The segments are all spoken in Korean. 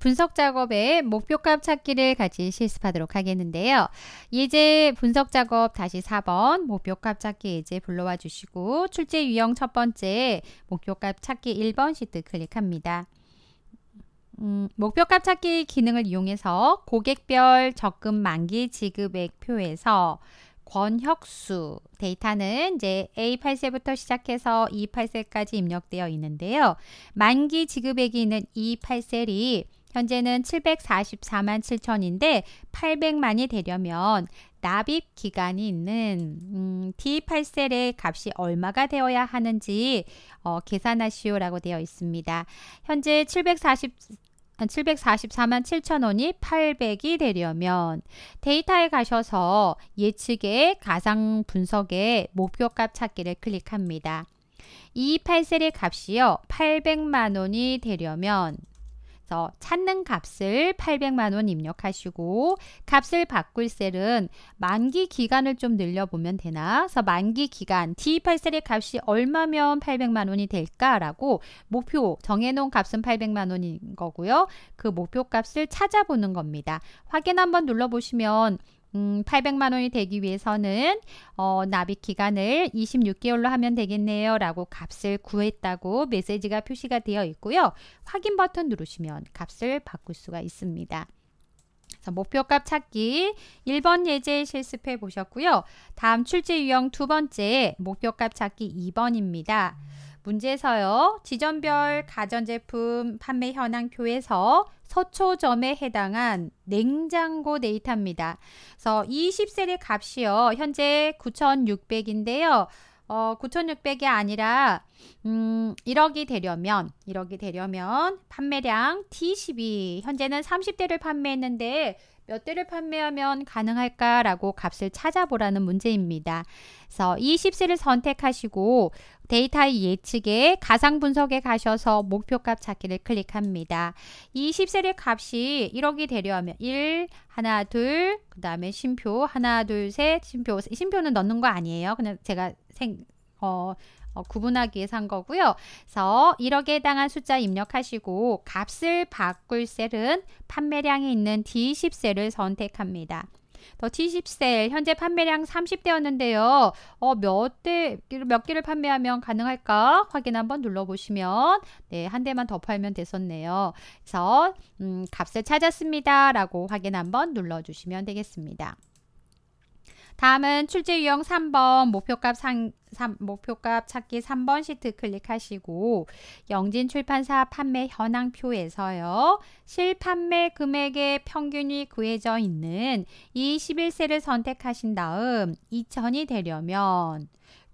분석 작업에 목표값 찾기를 같이 실습하도록 하겠는데요. 예제 분석 작업 다시 4번 목표값 찾기 예제 불러와 주시고 출제 유형 첫 번째 목표값 찾기 1번 시트 클릭합니다. 음, 목표값 찾기 기능을 이용해서 고객별 적금 만기 지급액 표에서 권혁수 데이터는 이제 A8세부터 시작해서 E8세까지 입력되어 있는데요. 만기 지급액이 있는 E8셀이 현재는 744만 7천인데 800만이 되려면 납입 기간이 있는 음, D8셀의 값이 얼마가 되어야 하는지 어, 계산하시오라고 되어 있습니다. 현재 740 744만 7천 원이 800이 되려면 데이터에 가셔서 예측의 가상 분석의 목표값 찾기를 클릭합니다. 이 8셀의 값이요. 800만 원이 되려면 그래서 찾는 값을 800만 원 입력하시고 값을 바꿀 셀은 만기 기간을 좀 늘려보면 되나? 그래서 만기 기간 D8 셀의 값이 얼마면 800만 원이 될까라고 목표 정해놓은 값은 800만 원인 거고요. 그 목표 값을 찾아보는 겁니다. 확인 한번 눌러보시면 음, 800만 원이 되기 위해서는 어, 납입 기간을 26개월로 하면 되겠네요. 라고 값을 구했다고 메시지가 표시가 되어 있고요. 확인 버튼 누르시면 값을 바꿀 수가 있습니다. 목표값 찾기 1번 예제 실습해 보셨고요. 다음 출제 유형 두 번째 목표값 찾기 2번입니다. 문제에서요. 지점별 가전제품 판매 현황 표에서 서초점에 해당한 냉장고 데이터입니다. 그래서 20세일 값이요. 현재 9,600인데요. 어, 9,600이 아니라 음, 1억이 되려면 1억이 되려면 판매량 T12 현재는 30대를 판매했는데 몇 대를 판매하면 가능할까라고 값을 찾아보라는 문제입니다. 그래서 20세를 선택하시고 데이터의 예측에 가상 분석에 가셔서 목표값 찾기를 클릭합니다. 20세를 값이 1억이 되려면 1 하나 둘 그 다음에 심표 하나 둘셋 심표 심표는 넣는 거 아니에요. 그냥 제가 생, 어, 어, 구분하기 에산 거고요. 그래서 1억에 해당한 숫자 입력하시고 값을 바꿀 셀은 판매량이 있는 D10 셀을 선택합니다. 더 T10 셀 현재 판매량 30대였는데요. 어, 몇 대, 몇 개를 판매하면 가능할까? 확인 한번 눌러보시면 네, 한 대만 더 팔면 됐었네요. 그래서 음, 값을 찾았습니다. 라고 확인 한번 눌러주시면 되겠습니다. 다음은 출제 유형 3번 목표값 상, 3, 목표값 찾기 3번 시트 클릭하시고 영진 출판사 판매 현황표에서요. 실판매 금액의 평균이 구해져 있는 이 11세를 선택하신 다음 2000이 되려면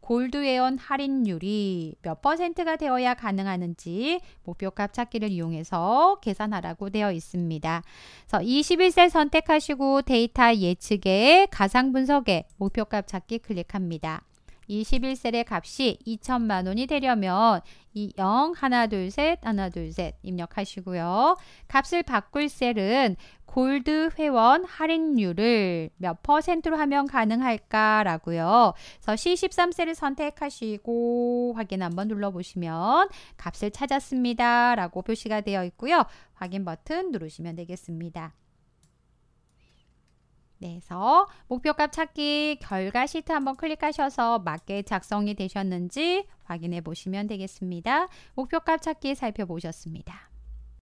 골드웨어 할인율이 몇 퍼센트가 되어야 가능하는지 목표값 찾기를 이용해서 계산하라고 되어 있습니다. 그래서 21셀 선택하시고 데이터 예측에 가상 분석에 목표값 찾기 클릭합니다. 21셀의 값이 2천만 원이 되려면 이 0, 하나, 둘, 셋, 하나, 둘, 셋 입력하시고요. 값을 바꿀 셀은 골드 회원 할인율을 몇 퍼센트로 하면 가능할까라고요. 그래서 C13셀을 선택하시고 확인 한번 눌러보시면 값을 찾았습니다라고 표시가 되어 있고요. 확인 버튼 누르시면 되겠습니다. 그래서 목표값 찾기 결과 시트 한번 클릭하셔서 맞게 작성이 되셨는지 확인해 보시면 되겠습니다. 목표값 찾기 살펴보셨습니다.